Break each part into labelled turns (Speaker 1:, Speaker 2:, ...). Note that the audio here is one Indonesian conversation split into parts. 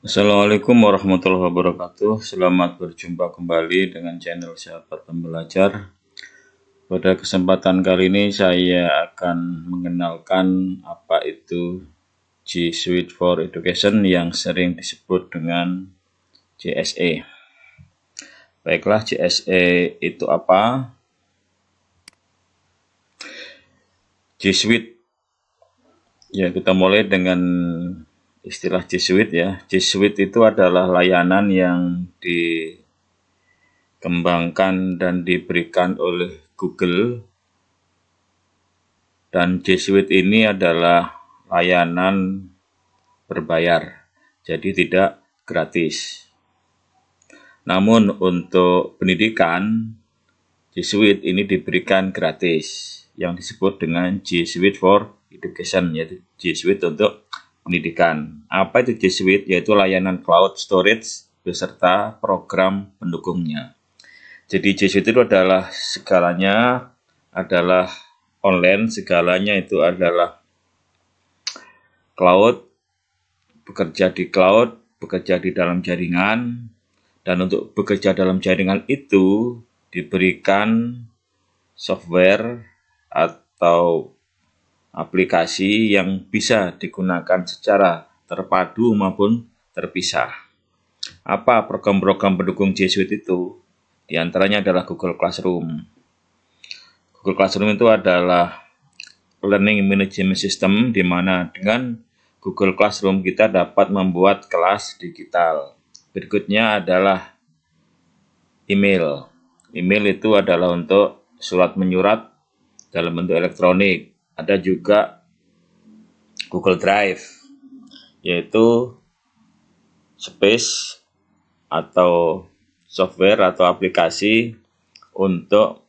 Speaker 1: Assalamualaikum warahmatullahi wabarakatuh. Selamat berjumpa kembali dengan channel Sahabat Pembelajar. Pada kesempatan kali ini saya akan mengenalkan apa itu G Suite for Education yang sering disebut dengan JSE. Baiklah, JSE itu apa? G Suite. Ya, kita mulai dengan istilah Jesuit ya. Jesuit itu adalah layanan yang dikembangkan dan diberikan oleh Google. Dan Jesuit ini adalah layanan berbayar, jadi tidak gratis. Namun untuk pendidikan, Jesuit ini diberikan gratis, yang disebut dengan Jesuit for Education, yaitu Jesuit untuk pendidikan. Apa itu G J-Suite? Yaitu layanan cloud storage beserta program pendukungnya. Jadi G J-Suite itu adalah segalanya adalah online, segalanya itu adalah cloud, bekerja di cloud, bekerja di dalam jaringan, dan untuk bekerja dalam jaringan itu diberikan software atau aplikasi yang bisa digunakan secara terpadu maupun terpisah. Apa program-program pendukung G Suite itu? Di antaranya adalah Google Classroom. Google Classroom itu adalah learning management system di mana dengan Google Classroom kita dapat membuat kelas digital. Berikutnya adalah email. Email itu adalah untuk surat menyurat dalam bentuk elektronik ada juga Google Drive yaitu space atau software atau aplikasi untuk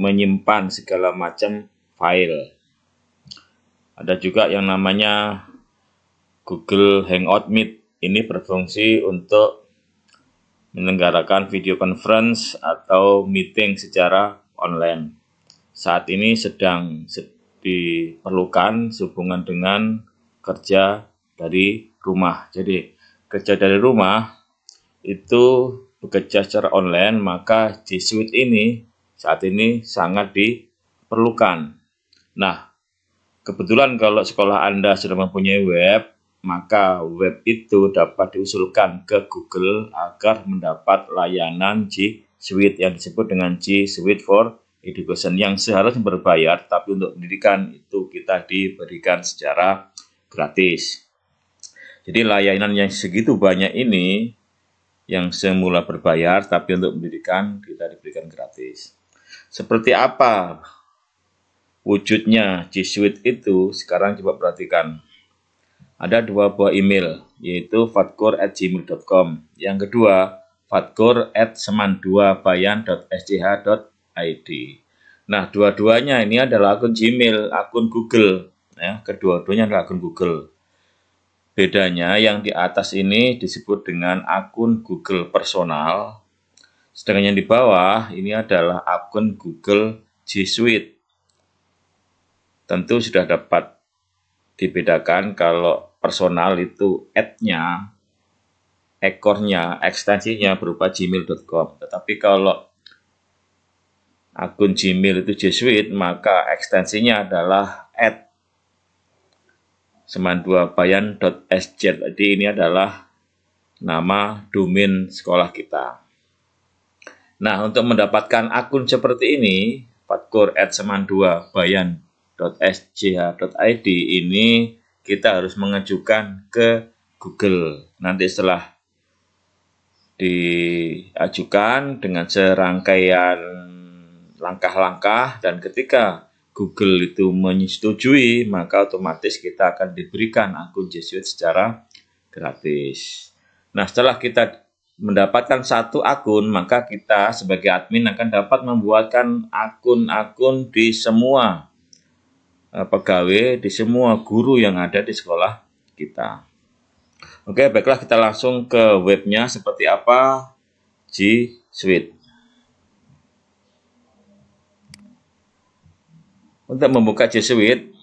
Speaker 1: menyimpan segala macam file. Ada juga yang namanya Google Hangout Meet. Ini berfungsi untuk menyelenggarakan video conference atau meeting secara online. Saat ini sedang diperlukan sehubungan dengan kerja dari rumah. Jadi, kerja dari rumah itu bekerja secara online, maka G Suite ini saat ini sangat diperlukan. Nah, kebetulan kalau sekolah Anda sudah mempunyai web, maka web itu dapat diusulkan ke Google agar mendapat layanan G Suite yang disebut dengan G Suite for education yang seharusnya berbayar tapi untuk pendidikan itu kita diberikan secara gratis. Jadi layanan yang segitu banyak ini yang semula berbayar tapi untuk pendidikan kita diberikan gratis. Seperti apa wujudnya G Suite itu sekarang coba perhatikan. Ada dua buah email yaitu fatkor@gmail.com Yang kedua, fatkur@semanduabayan.sch.com id. Nah, dua-duanya ini adalah akun Gmail, akun Google. Ya, kedua-duanya adalah akun Google. Bedanya yang di atas ini disebut dengan akun Google personal, sedangkan yang di bawah ini adalah akun Google G Suite. Tentu sudah dapat dibedakan kalau personal itu ad-nya, ekornya, ekstensinya berupa gmail.com. Tetapi kalau akun Gmail itu Jesuit, maka ekstensinya adalah at semanduabayan.sj. Jadi ini adalah nama domain sekolah kita. Nah, untuk mendapatkan akun seperti ini, patkur at semandua.bayan.sjh.id ini kita harus mengajukan ke Google. Nanti setelah diajukan dengan serangkaian langkah-langkah dan ketika Google itu menyetujui, maka otomatis kita akan diberikan akun G secara gratis. Nah, setelah kita mendapatkan satu akun, maka kita sebagai admin akan dapat membuatkan akun-akun di semua eh, pegawai, di semua guru yang ada di sekolah kita. Oke, baiklah kita langsung ke webnya seperti apa G Suite. untuk membuka Jesuit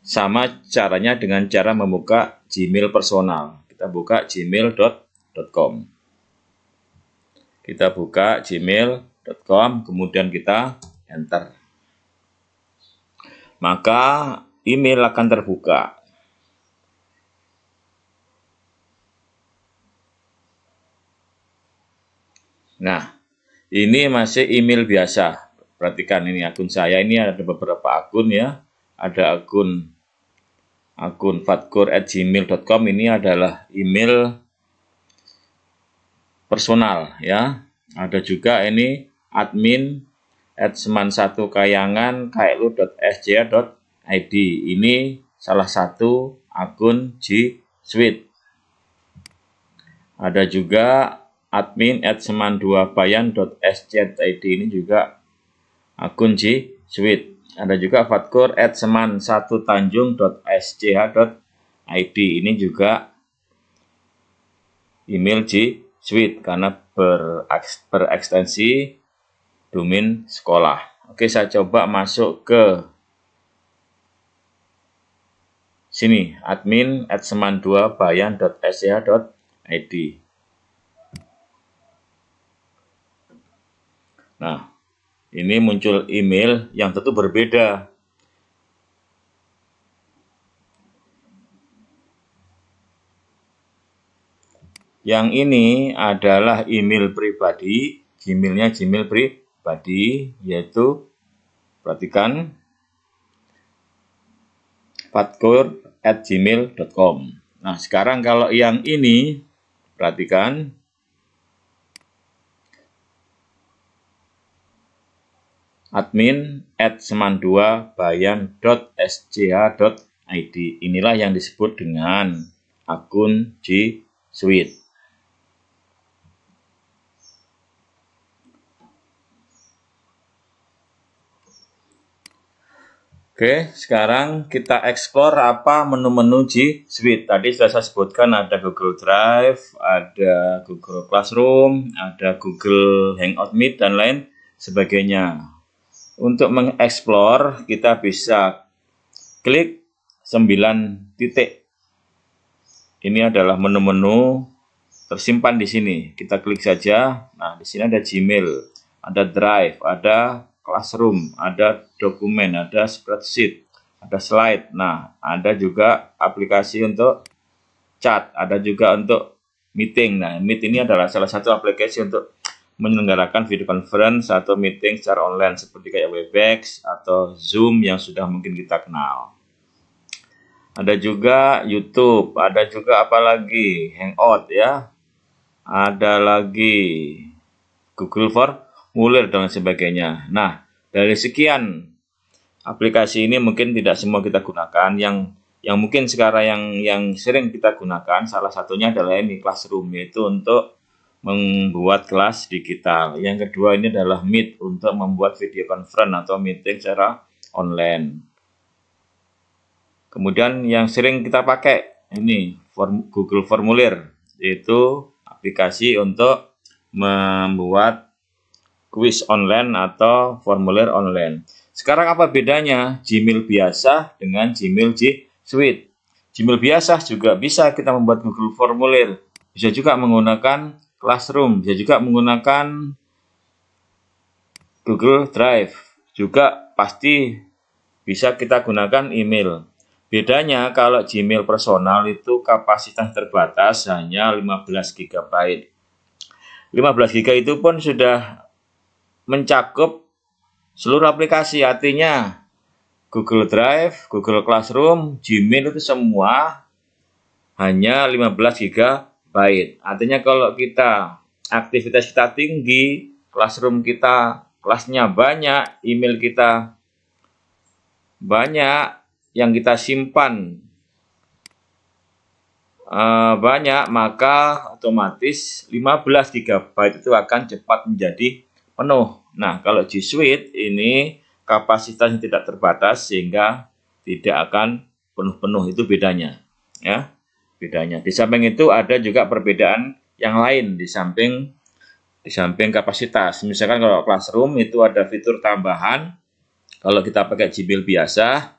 Speaker 1: sama caranya dengan cara membuka Gmail personal. Kita buka gmail.com. Kita buka gmail.com, kemudian kita enter. Maka email akan terbuka. Nah, ini masih email biasa, perhatikan ini akun saya ini ada beberapa akun ya ada akun akun fatkur gmail.com ini adalah email personal ya. Ada juga ini admin at seman satu kayangan klu.sj.id ini salah satu akun G Suite. Ada juga admin at seman 2 bayansjid ini juga akun G sweet Ada juga Fatkur at seman satu tanjung Ini juga email G sweet karena ber, berekstensi domain sekolah. Oke, saya coba masuk ke sini admin at seman2 bayan.sch.id. Nah, ini muncul email yang tentu berbeda. Yang ini adalah email pribadi, Gmailnya Gmail pribadi, yaitu perhatikan patkur Nah sekarang kalau yang ini perhatikan admin at seman2bayan.sch.id. Inilah yang disebut dengan akun G Suite. Oke, sekarang kita explore apa menu-menu G Suite. Tadi sudah saya sebutkan ada Google Drive, ada Google Classroom, ada Google Hangout Meet, dan lain sebagainya. Untuk mengeksplor kita bisa klik 9 titik. Ini adalah menu-menu tersimpan di sini. Kita klik saja. Nah, di sini ada Gmail, ada Drive, ada Classroom, ada dokumen, ada spreadsheet, ada slide. Nah, ada juga aplikasi untuk chat, ada juga untuk meeting. Nah, Meet ini adalah salah satu aplikasi untuk menyelenggarakan video conference atau meeting secara online seperti kayak Webex atau Zoom yang sudah mungkin kita kenal. Ada juga YouTube, ada juga apa lagi? Hangout ya. Ada lagi Google Muller dan sebagainya. Nah, dari sekian aplikasi ini mungkin tidak semua kita gunakan yang yang mungkin sekarang yang yang sering kita gunakan salah satunya adalah ini Classroom yaitu untuk membuat kelas digital. Yang kedua ini adalah Meet untuk membuat video conference atau meeting secara online. Kemudian yang sering kita pakai ini form, Google Formulir yaitu aplikasi untuk membuat kuis online atau formulir online. Sekarang apa bedanya Gmail biasa dengan Gmail G Suite? Gmail biasa juga bisa kita membuat Google Formulir, bisa juga menggunakan Classroom, bisa juga menggunakan Google Drive. Juga pasti bisa kita gunakan email. Bedanya kalau Gmail personal itu kapasitas terbatas hanya 15 GB. 15 GB itu pun sudah mencakup seluruh aplikasi, artinya Google Drive, Google Classroom, Gmail itu semua hanya 15 GB baik Artinya kalau kita aktivitas kita tinggi, classroom kita kelasnya banyak, email kita banyak yang kita simpan eh, banyak maka otomatis 15 GB itu akan cepat menjadi penuh. Nah, kalau G Suite ini kapasitasnya tidak terbatas sehingga tidak akan penuh-penuh itu bedanya, ya bedanya. Di samping itu ada juga perbedaan yang lain di samping di samping kapasitas. Misalkan kalau classroom itu ada fitur tambahan kalau kita pakai Gmail biasa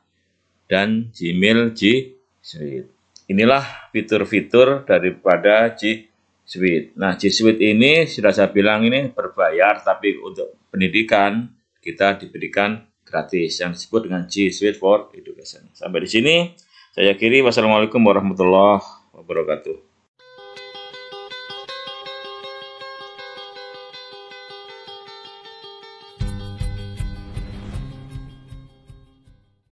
Speaker 1: dan Gmail G Suite. Inilah fitur-fitur daripada G Suite. Nah, G Suite ini sudah saya bilang ini berbayar tapi untuk pendidikan kita diberikan gratis yang disebut dengan G Suite for Education. Sampai di sini saya kiri, wassalamualaikum warahmatullahi wabarakatuh.